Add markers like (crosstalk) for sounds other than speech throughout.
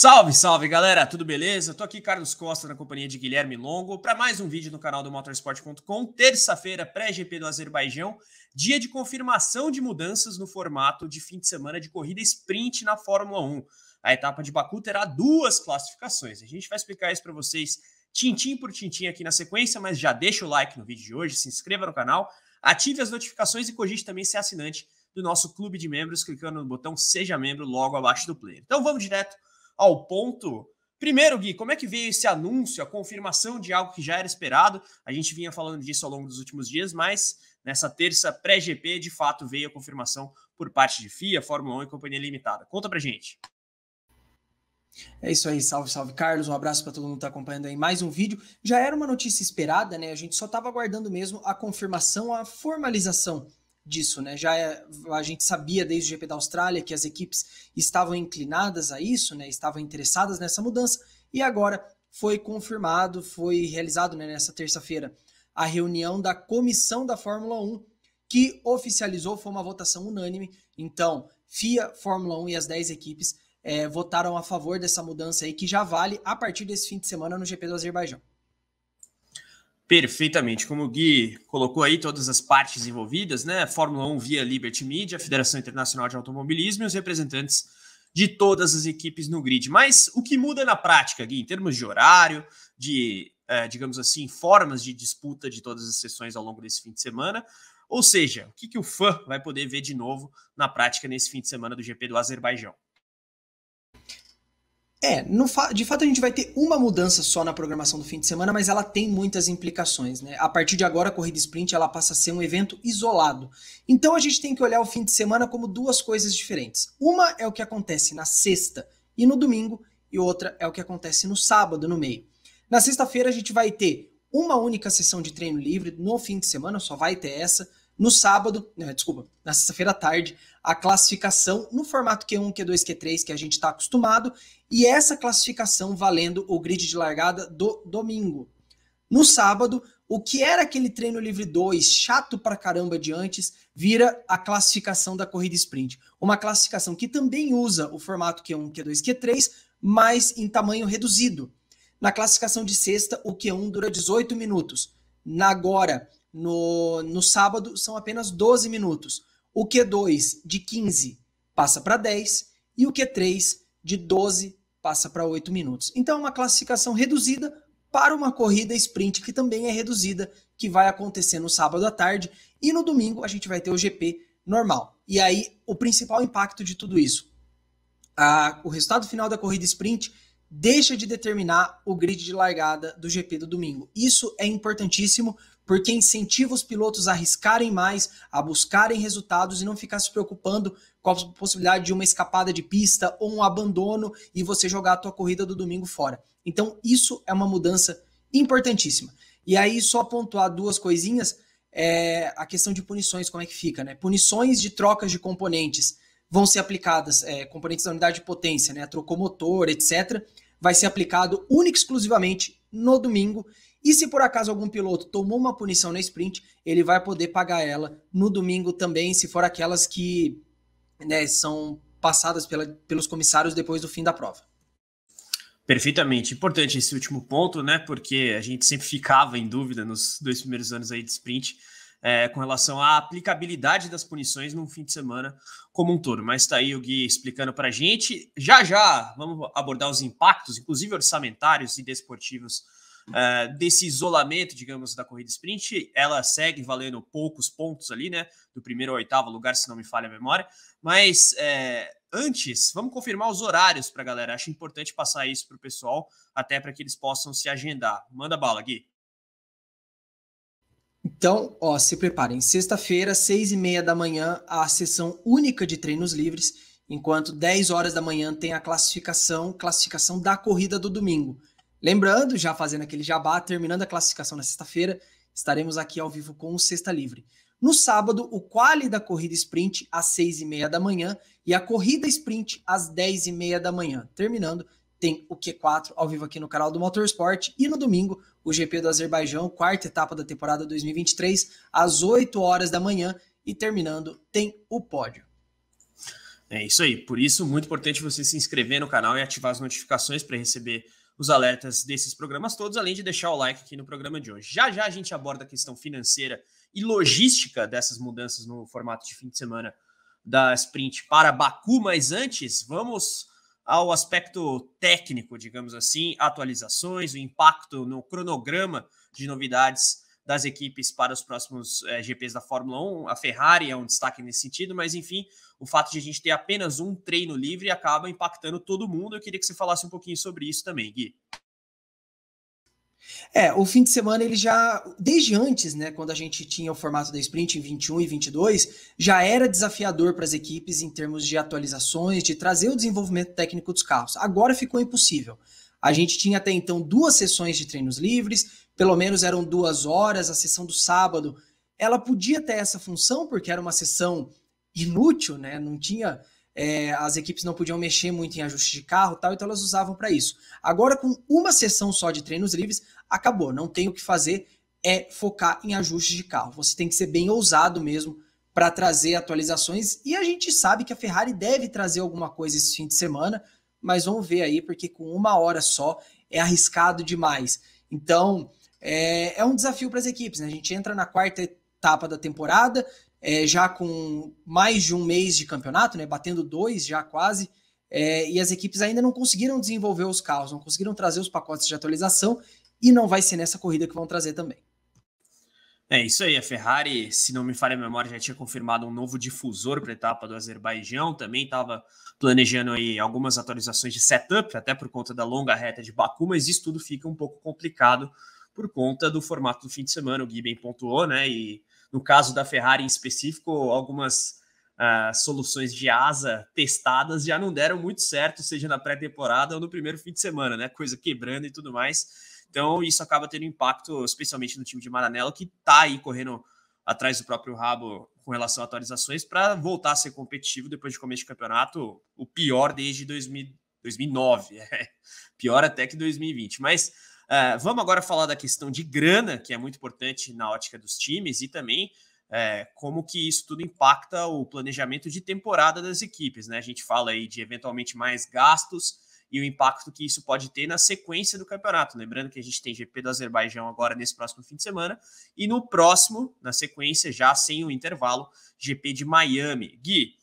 Salve, salve galera, tudo beleza? Tô aqui, Carlos Costa, na companhia de Guilherme Longo, para mais um vídeo no canal do motorsport.com. Terça-feira, pré-GP do Azerbaijão, dia de confirmação de mudanças no formato de fim de semana de corrida sprint na Fórmula 1. A etapa de Baku terá duas classificações. A gente vai explicar isso para vocês tintim por tintim aqui na sequência, mas já deixa o like no vídeo de hoje, se inscreva no canal, ative as notificações e cogite também ser assinante do nosso clube de membros clicando no botão Seja Membro logo abaixo do player. Então vamos direto ao ponto. Primeiro, Gui, como é que veio esse anúncio, a confirmação de algo que já era esperado? A gente vinha falando disso ao longo dos últimos dias, mas nessa terça pré-GP, de fato, veio a confirmação por parte de FIA, Fórmula 1 e Companhia Limitada. Conta pra gente. É isso aí, salve, salve Carlos, um abraço para todo mundo que está acompanhando aí mais um vídeo. Já era uma notícia esperada, né? A gente só estava aguardando mesmo a confirmação, a formalização disso, né? Já é, a gente sabia desde o GP da Austrália que as equipes estavam inclinadas a isso, né? Estavam interessadas nessa mudança e agora foi confirmado, foi realizado né, nessa terça-feira a reunião da comissão da Fórmula 1 que oficializou, foi uma votação unânime. Então, FIA, Fórmula 1 e as 10 equipes é, votaram a favor dessa mudança aí que já vale a partir desse fim de semana no GP do Azerbaijão. Perfeitamente. Como o Gui colocou aí todas as partes envolvidas, né? Fórmula 1 via Liberty Media, Federação Internacional de Automobilismo e os representantes de todas as equipes no grid. Mas o que muda na prática, Gui, em termos de horário, de, é, digamos assim, formas de disputa de todas as sessões ao longo desse fim de semana? Ou seja, o que, que o fã vai poder ver de novo na prática nesse fim de semana do GP do Azerbaijão? É, fa de fato a gente vai ter uma mudança só na programação do fim de semana, mas ela tem muitas implicações, né? A partir de agora, a corrida sprint ela passa a ser um evento isolado. Então a gente tem que olhar o fim de semana como duas coisas diferentes. Uma é o que acontece na sexta e no domingo, e outra é o que acontece no sábado, no meio. Na sexta-feira a gente vai ter uma única sessão de treino livre no fim de semana, só vai ter essa. No sábado, né, desculpa, na sexta-feira à tarde, a classificação no formato Q1, Q2, Q3 que a gente está acostumado e essa classificação valendo o grid de largada do domingo. No sábado, o que era aquele treino livre 2, chato pra caramba de antes, vira a classificação da corrida sprint. Uma classificação que também usa o formato Q1, Q2, Q3, mas em tamanho reduzido. Na classificação de sexta, o Q1 dura 18 minutos. Na agora, no, no sábado são apenas 12 minutos. O Q2 é de 15 passa para 10 e o Q3 é de 12 passa para 8 minutos. Então, é uma classificação reduzida para uma corrida sprint que também é reduzida, que vai acontecer no sábado à tarde e no domingo a gente vai ter o GP normal. E aí, o principal impacto de tudo isso? A, o resultado final da corrida sprint deixa de determinar o grid de largada do GP do domingo. Isso é importantíssimo porque incentiva os pilotos a arriscarem mais, a buscarem resultados e não ficar se preocupando com a possibilidade de uma escapada de pista ou um abandono e você jogar a tua corrida do domingo fora. Então, isso é uma mudança importantíssima. E aí, só pontuar duas coisinhas, é a questão de punições, como é que fica, né? Punições de trocas de componentes vão ser aplicadas, é, componentes da unidade de potência, né? Trocou motor, etc. Vai ser aplicado única e exclusivamente no domingo e se por acaso algum piloto tomou uma punição na sprint, ele vai poder pagar ela no domingo também, se for aquelas que né, são passadas pela, pelos comissários depois do fim da prova. Perfeitamente. Importante esse último ponto, né? Porque a gente sempre ficava em dúvida nos dois primeiros anos aí de sprint é, com relação à aplicabilidade das punições num fim de semana como um todo. Mas está aí o Gui explicando para a gente. Já já vamos abordar os impactos, inclusive orçamentários e desportivos, uh, desse isolamento, digamos, da corrida sprint. Ela segue valendo poucos pontos ali, né? Do primeiro ao oitavo lugar, se não me falha a memória. Mas é, antes, vamos confirmar os horários para a galera. Acho importante passar isso para o pessoal, até para que eles possam se agendar. Manda bala, Gui. Então, ó, se preparem. Sexta-feira, seis e meia da manhã, a sessão única de treinos livres, enquanto 10 horas da manhã tem a classificação, classificação da corrida do domingo. Lembrando, já fazendo aquele jabá, terminando a classificação na sexta-feira, estaremos aqui ao vivo com o Sexta Livre. No sábado, o quali da corrida sprint às seis e meia da manhã e a corrida sprint às dez e meia da manhã. Terminando, tem o Q4 ao vivo aqui no canal do Motorsport e no domingo o GP do Azerbaijão, quarta etapa da temporada 2023, às 8 horas da manhã e terminando tem o pódio. É isso aí, por isso muito importante você se inscrever no canal e ativar as notificações para receber os alertas desses programas todos, além de deixar o like aqui no programa de hoje. Já já a gente aborda a questão financeira e logística dessas mudanças no formato de fim de semana da sprint para Baku, mas antes vamos ao aspecto técnico, digamos assim, atualizações, o impacto no cronograma de novidades das equipes para os próximos é, eh, GPs da Fórmula 1. A Ferrari é um destaque nesse sentido, mas enfim, o fato de a gente ter apenas um treino livre acaba impactando todo mundo. Eu queria que você falasse um pouquinho sobre isso também, Gui. É, o fim de semana ele já, desde antes, né, quando a gente tinha o formato da sprint em 21 e 22, já era desafiador para as equipes em termos de atualizações, de trazer o desenvolvimento técnico dos carros. Agora ficou impossível. A gente tinha até então duas sessões de treinos livres, pelo menos eram duas horas, a sessão do sábado, ela podia ter essa função, porque era uma sessão inútil, né? Não tinha. É, as equipes não podiam mexer muito em ajuste de carro tal, então elas usavam para isso. Agora, com uma sessão só de treinos livres, acabou. Não tem o que fazer, é focar em ajustes de carro. Você tem que ser bem ousado mesmo para trazer atualizações. E a gente sabe que a Ferrari deve trazer alguma coisa esse fim de semana, mas vamos ver aí, porque com uma hora só é arriscado demais. Então, é, é um desafio para as equipes. Né? A gente entra na quarta etapa da temporada, é, já com mais de um mês de campeonato, né? batendo dois já quase, é, e as equipes ainda não conseguiram desenvolver os carros, não conseguiram trazer os pacotes de atualização, e não vai ser nessa corrida que vão trazer também. É isso aí, a Ferrari, se não me falha a memória, já tinha confirmado um novo difusor para a etapa do Azerbaijão, também estava planejando aí algumas atualizações de setup, até por conta da longa reta de Baku, mas isso tudo fica um pouco complicado por conta do formato do fim de semana, o Gui bem pontuou, né? E no caso da Ferrari em específico, algumas uh, soluções de asa testadas já não deram muito certo, seja na pré-temporada ou no primeiro fim de semana, né? Coisa quebrando e tudo mais. Então, isso acaba tendo impacto, especialmente no time de Maranello, que tá aí correndo atrás do próprio rabo com relação a atualizações para voltar a ser competitivo depois de começo de campeonato, o pior desde 2000, 2009, (laughs) é, pior até que 2020. Mas Uh, vamos agora falar da questão de grana, que é muito importante na ótica dos times e também é, como que isso tudo impacta o planejamento de temporada das equipes, né? A gente fala aí de eventualmente mais gastos e o impacto que isso pode ter na sequência do campeonato. Lembrando que a gente tem GP do Azerbaijão agora nesse próximo fim de semana e no próximo, na sequência, já sem o intervalo, GP de Miami. Gui,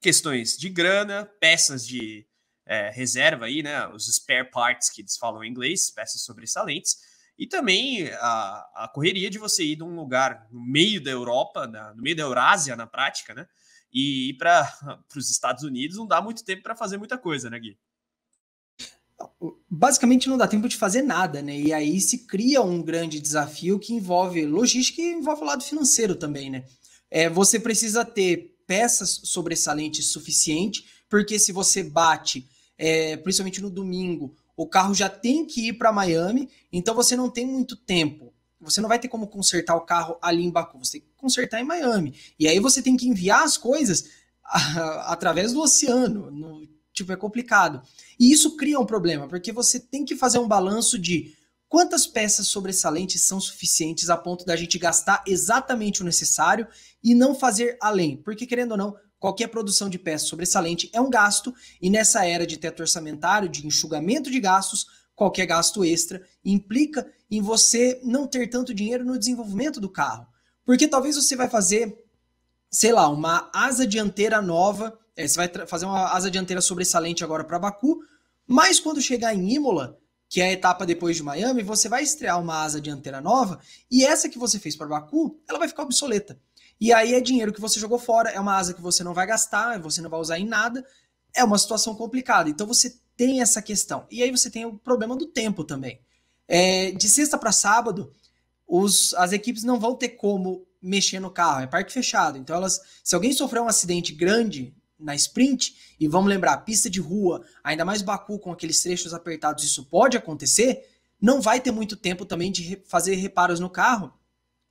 questões de grana, peças de é, reserva aí, né? Os spare parts que eles falam em inglês, peças sobressalentes. E também a, a correria de você ir de um lugar no meio da Europa, na, no meio da Eurásia, na prática, né? E ir para (laughs) os Estados Unidos não dá muito tempo para fazer muita coisa, né, Gui? basicamente não dá tempo de fazer nada, né? E aí se cria um grande desafio que envolve logística e envolve o lado financeiro também, né? É, você precisa ter peças sobressalentes suficiente, porque se você bate é, principalmente no domingo, o carro já tem que ir para Miami, então você não tem muito tempo. Você não vai ter como consertar o carro ali em Baku, você tem que consertar em Miami. E aí você tem que enviar as coisas a, (laughs) através do oceano. No, tipo, é complicado. E isso cria um problema, porque você tem que fazer um balanço de quantas peças sobressalentes são suficientes a ponto da gente gastar exatamente o necessário e não fazer além. Porque, querendo ou não, Qualquer produção de peça sobressalente é um gasto, e nessa era de teto orçamentário, de enxugamento de gastos, qualquer gasto extra implica em você não ter tanto dinheiro no desenvolvimento do carro. Porque talvez você vai fazer, sei lá, uma asa dianteira nova, é, você vai fazer uma asa dianteira sobressalente agora para Baku, mas quando chegar em Imola, que é a etapa depois de Miami, você vai estrear uma asa dianteira nova e essa que você fez para Baku, ela vai ficar obsoleta. E aí é dinheiro que você jogou fora, é uma asa que você não vai gastar, você não vai usar em nada. É uma situação complicada. Então você tem essa questão. E aí você tem o problema do tempo também. É, de sexta para sábado, os, as equipes não vão ter como mexer no carro, é parque fechado. Então, elas, se alguém sofrer um acidente grande na sprint, e vamos lembrar, pista de rua, ainda mais Baku com aqueles trechos apertados, isso pode acontecer, não vai ter muito tempo também de fazer reparos no carro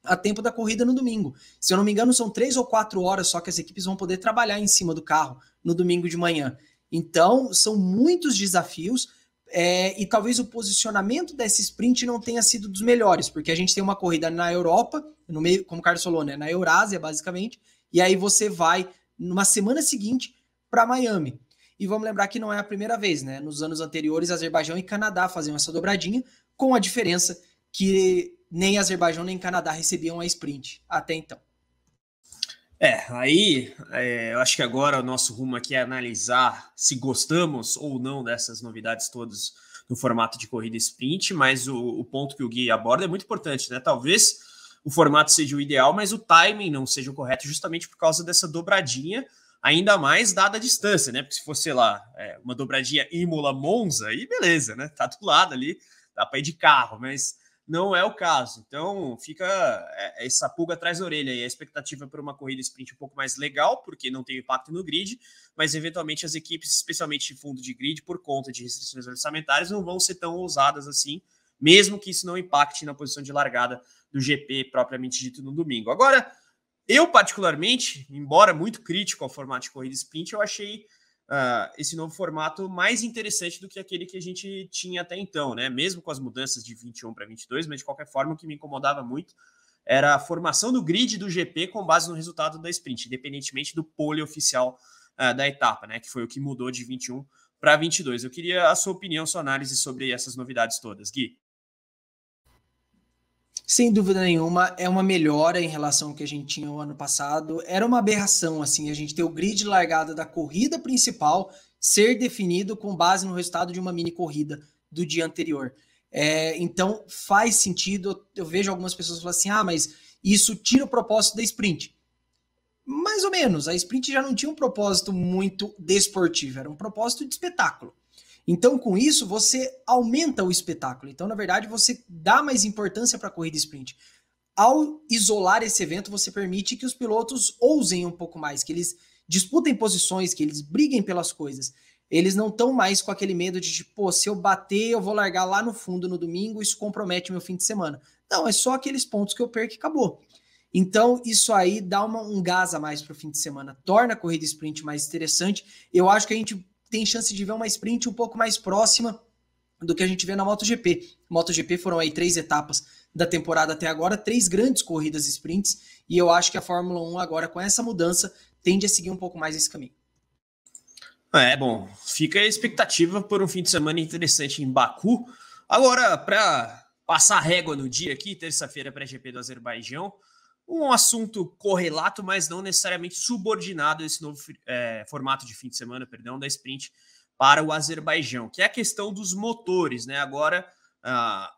a tempo da corrida no domingo. Se eu não me engano, são três ou quatro horas só que as equipes vão poder trabalhar em cima do carro no domingo de manhã. Então, são muitos desafios. É, e talvez o posicionamento desse sprint não tenha sido dos melhores, porque a gente tem uma corrida na Europa, no meio, como o Carlos falou, né, na Eurásia, basicamente, e aí você vai numa semana seguinte para Miami. E vamos lembrar que não é a primeira vez, né? Nos anos anteriores, Azerbaijão e Canadá faziam essa dobradinha, com a diferença que nem Azerbaijão nem Canadá recebiam a sprint até então. É, aí é, eu acho que agora o nosso rumo aqui é analisar se gostamos ou não dessas novidades todas no formato de corrida sprint, mas o, o ponto que o Gui aborda é muito importante, né? Talvez o formato seja o ideal, mas o timing não seja o correto, justamente por causa dessa dobradinha, ainda mais dada a distância, né? Porque se fosse, sei lá, é, uma dobradinha Imola-Monza, aí beleza, né? Tá do lado ali, dá para ir de carro, mas não é o caso. Então fica é, é, essa pulga atrás da orelha e a expectativa para uma corrida sprint um pouco mais legal, porque não tem impacto no grid, mas eventualmente as equipes, especialmente de fundo de grid, por conta de restrições orçamentárias, não vão ser tão ousadas assim, mesmo que isso não impacte na posição de largada do GP propriamente dito no domingo. Agora, eu particularmente, embora muito crítico ao formato de corrida sprint, eu achei uh, esse novo formato mais interessante do que aquele que a gente tinha até então, né? Mesmo com as mudanças de 21 para 22, mas de qualquer forma o que me incomodava muito era a formação do grid do GP com base no resultado da sprint, independentemente do pole oficial uh, da etapa, né? Que foi o que mudou de 21 para 22. Eu queria a sua opinião, sua análise sobre essas novidades todas, Gui. Sem dúvida nenhuma, é uma melhora em relação ao que a gente tinha o ano passado. Era uma aberração, assim, a gente ter o grid largado da corrida principal ser definido com base no resultado de uma mini corrida do dia anterior. É, então faz sentido. Eu vejo algumas pessoas falando assim: ah, mas isso tira o propósito da sprint mais ou menos. A sprint já não tinha um propósito muito desportivo, era um propósito de espetáculo. Então, com isso, você aumenta o espetáculo. Então, na verdade, você dá mais importância para a corrida sprint. Ao isolar esse evento, você permite que os pilotos ousem um pouco mais, que eles disputem posições, que eles briguem pelas coisas. Eles não estão mais com aquele medo de, tipo, se eu bater, eu vou largar lá no fundo no domingo, isso compromete meu fim de semana. Não, é só aqueles pontos que eu perco e acabou. Então, isso aí dá uma, um gás a mais para o fim de semana, torna a corrida sprint mais interessante. Eu acho que a gente tem chance de ver uma sprint um pouco mais próxima do que a gente vê na MotoGP. MotoGP foram aí três etapas da temporada até agora, três grandes corridas sprints, e eu acho que a Fórmula 1 agora, com essa mudança, tende a seguir um pouco mais esse caminho. É, bom, fica a expectativa por um fim de semana interessante em Baku. Agora, para passar régua no dia aqui, terça-feira, pré-GP do Azerbaijão, um assunto correlato, mas não necessariamente subordinado a esse novo é, formato de fim de semana, perdão, da sprint para o Azerbaijão, que é a questão dos motores, né? Agora a,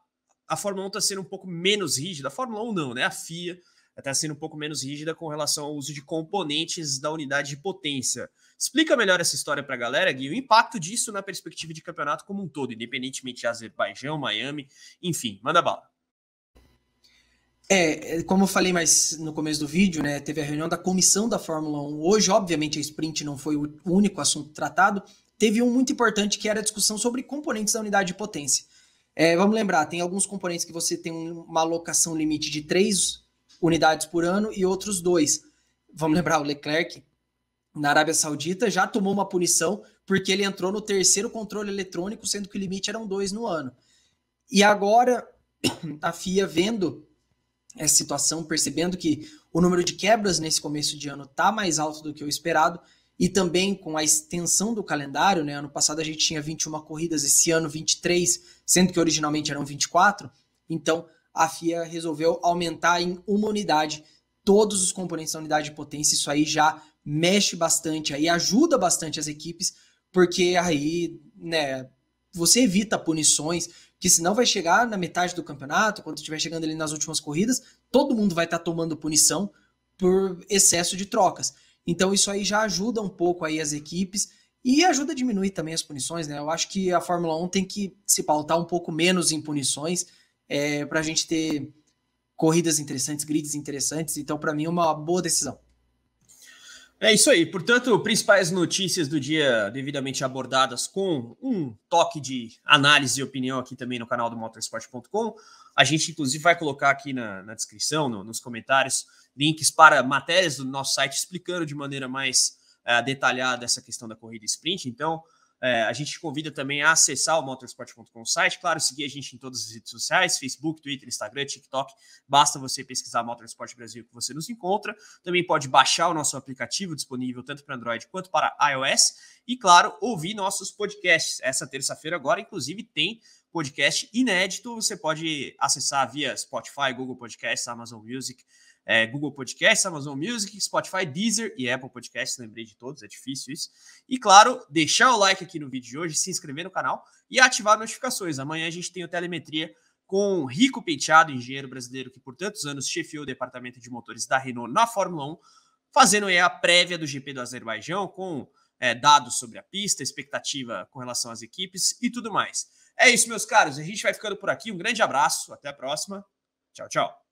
a Fórmula 1 está sendo um pouco menos rígida, a Fórmula 1 não, né? A FIA está sendo um pouco menos rígida com relação ao uso de componentes da unidade de potência. Explica melhor essa história para a galera, Gui, o impacto disso na perspectiva de campeonato como um todo, independentemente de Azerbaijão, Miami, enfim, manda bala. É, é, como eu falei mais no começo do vídeo, né, teve a reunião da comissão da Fórmula 1. Hoje, obviamente, a sprint não foi o único assunto tratado. Teve um muito importante que era a discussão sobre componentes da unidade de potência. É, vamos lembrar, tem alguns componentes que você tem uma alocação limite de 3 unidades por ano e outros dois. Vamos lembrar, o Leclerc, na Arábia Saudita, já tomou uma punição porque ele entrou no terceiro controle eletrônico, sendo que o limite eram dois no ano. E agora, (coughs) a FIA vendo essa situação, percebendo que o número de quebras nesse começo de ano está mais alto do que o esperado, e também com a extensão do calendário, né? Ano passado a gente tinha 21 corridas, esse ano 23, sendo que originalmente eram 24. Então a FIA resolveu aumentar em uma unidade todos os componentes da unidade de potência. Isso aí já mexe bastante, aí ajuda bastante as equipes, porque aí, né, você evita punições que senão vai chegar na metade do campeonato, quando estiver chegando ali nas últimas corridas, todo mundo vai estar tá tomando punição por excesso de trocas. Então isso aí já ajuda um pouco aí as equipes e ajuda a diminuir também as punições, né? Eu acho que a Fórmula 1 tem que se pautar um pouco menos em punições é, eh, para a gente ter corridas interessantes, grids interessantes. Então, para mim, é uma boa decisão. É isso aí. Portanto, principais notícias do dia devidamente abordadas com um toque de análise e opinião aqui também no canal do motorsport.com. A gente, inclusive, vai colocar aqui na, na descrição, no, nos comentários, links para matérias do nosso site explicando de maneira mais uh, detalhada essa questão da corrida sprint. Então, é, a gente convida também a acessar o motorsport.com site, claro, seguir a gente em todas as redes sociais, Facebook, Twitter, Instagram, TikTok, basta você pesquisar Motorsport Brasil que você nos encontra. Também pode baixar o nosso aplicativo disponível tanto para Android quanto para iOS e, claro, ouvir nossos podcasts. Essa terça-feira agora, inclusive, tem podcast inédito, você pode acessar via Spotify, Google Podcasts, Amazon Music, é, Google Podcasts, Amazon Music, Spotify, Deezer e Apple Podcasts. Lembrei de todos, é difícil isso. E claro, deixar o like aqui no vídeo de hoje, se inscrever no canal e ativar notificações. Amanhã a gente tem o Telemetria com Rico Penteado, engenheiro brasileiro que por tantos anos chefiou o departamento de motores da Renault na Fórmula 1, fazendo aí a prévia do GP do Azerbaijão com é, dados sobre a pista, expectativa com relação às equipes e tudo mais. É isso, meus caros. A gente vai ficando por aqui. Um grande abraço. Até a próxima. Tchau, tchau.